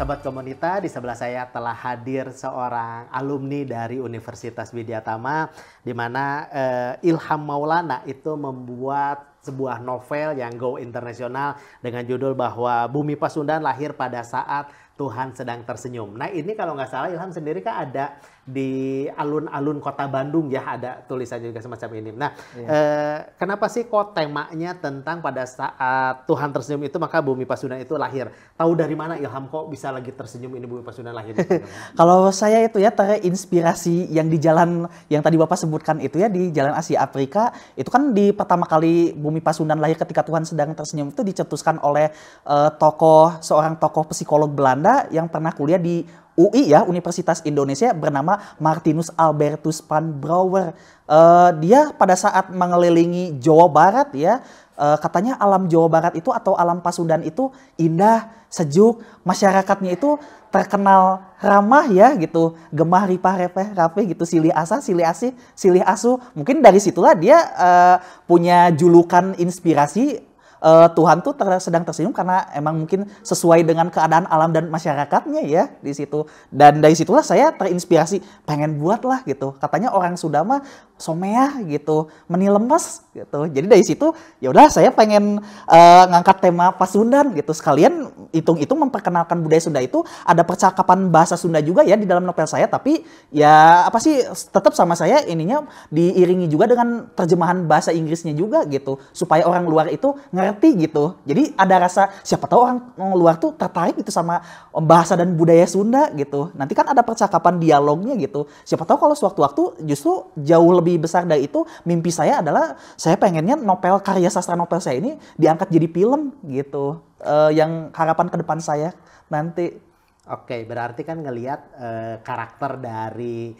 Sobat Komunita, di sebelah saya telah hadir seorang alumni dari Universitas Widyatama di mana uh, Ilham Maulana itu membuat sebuah novel yang go internasional dengan judul bahwa Bumi Pasundan lahir pada saat Tuhan sedang tersenyum. Nah ini kalau nggak salah Ilham sendiri kan ada di alun-alun kota Bandung ya ada tulisannya juga semacam ini. Nah, iya. eh, kenapa sih kok temanya tentang pada saat Tuhan tersenyum itu maka Bumi Pasundan itu lahir? Tahu dari mana Ilham kok bisa lagi tersenyum ini Bumi Pasundan lahir? Kalau saya itu ya terinspirasi yang di jalan yang tadi Bapak sebutkan itu ya di Jalan Asia Afrika itu kan di pertama kali Bumi Pasundan lahir ketika Tuhan sedang tersenyum itu dicetuskan oleh eh, tokoh seorang tokoh psikolog Belanda yang pernah kuliah di UI ya, Universitas Indonesia bernama Martinus Albertus Panbrouwer. Uh, eh, dia pada saat mengelilingi Jawa Barat ya, uh, katanya alam Jawa Barat itu atau alam Pasundan itu indah, sejuk, masyarakatnya itu terkenal ramah ya gitu, gemah ripah repeh rapi gitu, silih asa, silih asih, silih asu. Mungkin dari situlah dia uh, punya julukan inspirasi uh, Tuhan tuh ter sedang tersenyum karena emang mungkin sesuai dengan keadaan alam dan masyarakatnya ya di situ. Dan dari situlah saya terinspirasi pengen buat lah gitu. Katanya orang Sudama somea ah gitu, meni lemes gitu. Jadi dari situ ya udah saya pengen uh, ngangkat tema Pasundan gitu sekalian hitung itu memperkenalkan budaya Sunda itu ada percakapan bahasa Sunda juga ya di dalam novel saya tapi ya apa sih tetap sama saya ininya diiringi juga dengan terjemahan bahasa Inggrisnya juga gitu supaya orang luar itu ngerti gitu. Jadi ada rasa siapa tahu orang luar tuh tertarik itu sama bahasa dan budaya Sunda gitu. Nanti kan ada percakapan dialognya gitu. Siapa tahu kalau sewaktu-waktu justru jauh lebih lebih besar dari itu mimpi saya adalah saya pengennya novel karya sastra novel saya ini diangkat jadi film gitu uh, yang harapan ke depan saya nanti Oke, berarti kan ngelihat uh, karakter dari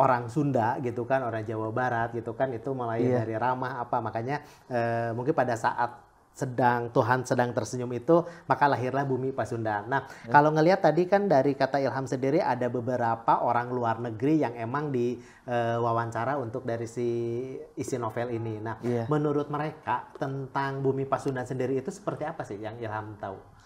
orang Sunda gitu kan, orang Jawa Barat gitu kan itu mulai yeah. dari ramah apa makanya uh, mungkin pada saat sedang Tuhan sedang tersenyum itu maka lahirlah bumi Pasundan. Nah, hmm. kalau ngelihat tadi kan dari kata Ilham sendiri ada beberapa orang luar negeri yang emang di uh, wawancara untuk dari si isi novel ini. Nah, yeah. menurut mereka tentang bumi Pasundan sendiri itu seperti apa sih yang Ilham tahu?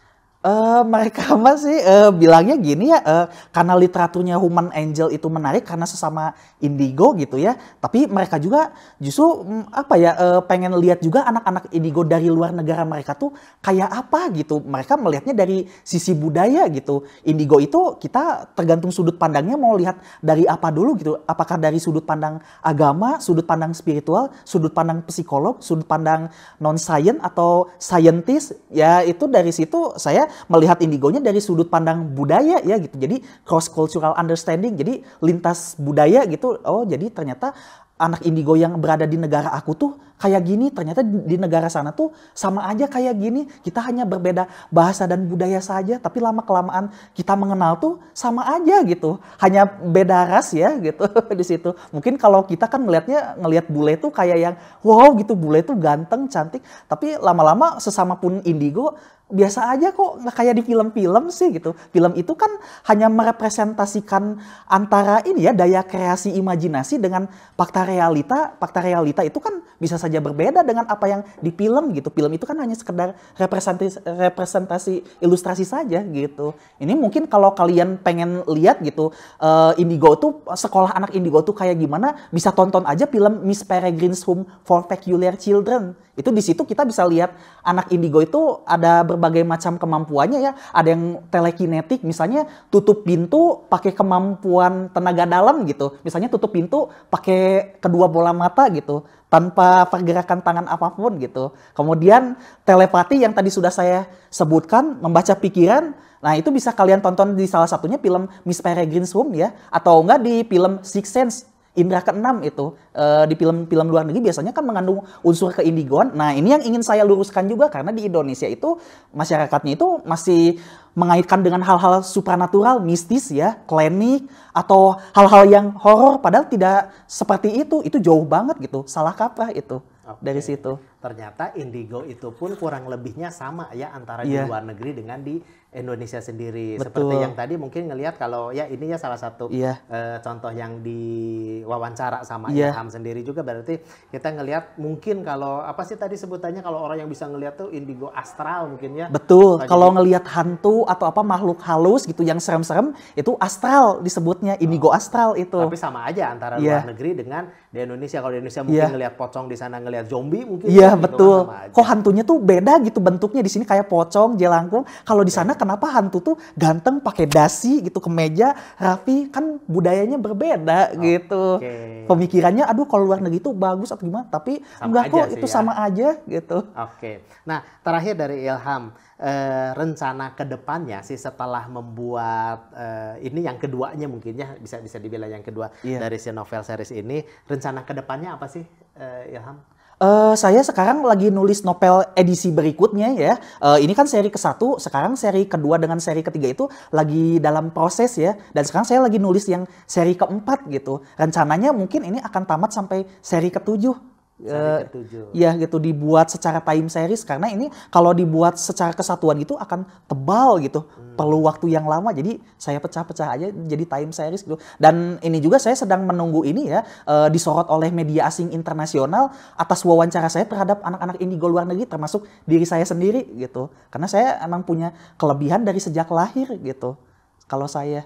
Uh, mereka masih uh, eh, bilangnya gini ya uh, karena literaturnya Human Angel itu menarik karena sesama indigo gitu ya tapi mereka juga justru um, apa ya uh, pengen lihat juga anak-anak indigo dari luar negara mereka tuh kayak apa gitu mereka melihatnya dari sisi budaya gitu indigo itu kita tergantung sudut pandangnya mau lihat dari apa dulu gitu apakah dari sudut pandang agama sudut pandang spiritual sudut pandang psikolog sudut pandang non science atau scientist ya itu dari situ saya melihat indigonya dari sudut pandang budaya ya gitu. Jadi cross cultural understanding. Jadi lintas budaya gitu. Oh, jadi ternyata anak indigo yang berada di negara aku tuh kayak gini, ternyata di negara sana tuh sama aja kayak gini. Kita hanya berbeda bahasa dan budaya saja, tapi lama-kelamaan kita mengenal tuh sama aja gitu. Hanya beda ras ya gitu di situ. Mungkin kalau kita kan melihatnya ngelihat bule tuh kayak yang wow gitu, bule tuh ganteng, cantik, tapi lama-lama sesama pun indigo biasa aja kok nggak kayak di film-film sih gitu. Film itu kan hanya merepresentasikan antara ini ya daya kreasi imajinasi dengan fakta realita. Fakta realita itu kan bisa saja berbeda dengan apa yang di film gitu. Film itu kan hanya sekedar representasi, representasi ilustrasi saja gitu. Ini mungkin kalau kalian pengen lihat gitu uh, Indigo tuh sekolah anak Indigo tuh kayak gimana bisa tonton aja film Miss Peregrine's Home for Peculiar Children itu di situ kita bisa lihat anak indigo itu ada berbagai macam kemampuannya ya. Ada yang telekinetik misalnya tutup pintu pakai kemampuan tenaga dalam gitu. Misalnya tutup pintu pakai kedua bola mata gitu tanpa pergerakan tangan apapun gitu. Kemudian telepati yang tadi sudah saya sebutkan membaca pikiran. Nah, itu bisa kalian tonton di salah satunya film Miss Peregrine's Home ya atau enggak di film Six Sense Indra keenam itu uh, di film-film luar negeri biasanya kan mengandung unsur keindigoan. Nah, ini yang ingin saya luruskan juga karena di Indonesia itu masyarakatnya itu masih mengaitkan dengan hal-hal supranatural, mistis ya, klinik, atau hal-hal yang horor, padahal tidak seperti itu. Itu jauh banget gitu, salah kaprah itu okay. dari situ. Ternyata indigo itu pun kurang lebihnya sama ya antara yeah. di iya. luar negeri dengan di Indonesia sendiri. Betul. Seperti yang tadi mungkin ngelihat kalau ya ini ya salah satu yeah. Iya. uh, contoh yang diwawancara sama yeah. Ilham sendiri juga berarti kita ngelihat mungkin kalau apa sih tadi sebutannya kalau orang yang bisa ngelihat tuh indigo astral mungkin ya. Betul. Kalau gitu? ngelihat hantu atau apa makhluk halus gitu yang serem-serem itu astral disebutnya indigo oh. astral itu. Tapi sama aja antara yeah. luar negeri dengan di Indonesia. Kalau di Indonesia mungkin yeah. ngelihat pocong di sana ngelihat zombie mungkin. Iya yeah, gitu, betul. Kok hantunya tuh beda gitu bentuknya di sini kayak pocong, jelangkung. Kalau di iya. sana yeah. kenapa hantu tuh ganteng pakai dasi gitu kemeja, rapi kan budayanya berbeda oh, gitu. Okay. Pemikirannya aduh kalau luar negeri tuh bagus atau gimana tapi sama enggak kok itu ya. sama aja gitu. Oke. Okay. Nah, terakhir dari Ilham eh, rencana kedepannya sih setelah membuat eh, ini yang keduanya mungkin ya bisa bisa dibilang yang kedua yeah. dari si novel series ini rencana kedepannya apa sih eh, Ilham? Uh, saya sekarang lagi nulis novel edisi berikutnya ya. Uh, ini kan seri ke-1, sekarang seri kedua dengan seri ketiga itu lagi dalam proses ya. Dan sekarang saya lagi nulis yang seri keempat gitu. Rencananya mungkin ini akan tamat sampai seri ketujuh Uh, ya gitu dibuat secara time series karena ini kalau dibuat secara kesatuan itu akan tebal gitu hmm. perlu waktu yang lama jadi saya pecah-pecah aja jadi time series gitu dan ini juga saya sedang menunggu ini ya uh, disorot oleh media asing internasional atas wawancara saya terhadap anak-anak indigo luar negeri termasuk diri saya sendiri gitu karena saya emang punya kelebihan dari sejak lahir gitu kalau saya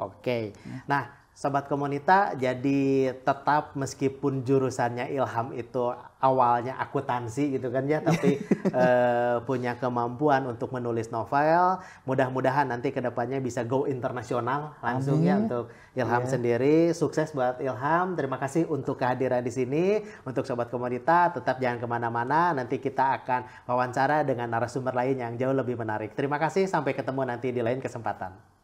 oke okay. nah Sobat Komunita, jadi tetap meskipun jurusannya Ilham itu awalnya akuntansi gitu kan ya, tapi e, punya kemampuan untuk menulis novel. Mudah-mudahan nanti kedepannya bisa go internasional langsung ya Amin. ya untuk Ilham yeah. sendiri. Sukses buat Ilham. Terima kasih untuk kehadiran di sini. Untuk Sobat Komunita, tetap jangan kemana-mana. Nanti kita akan wawancara dengan narasumber lain yang jauh lebih menarik. Terima kasih. Sampai ketemu nanti di lain kesempatan.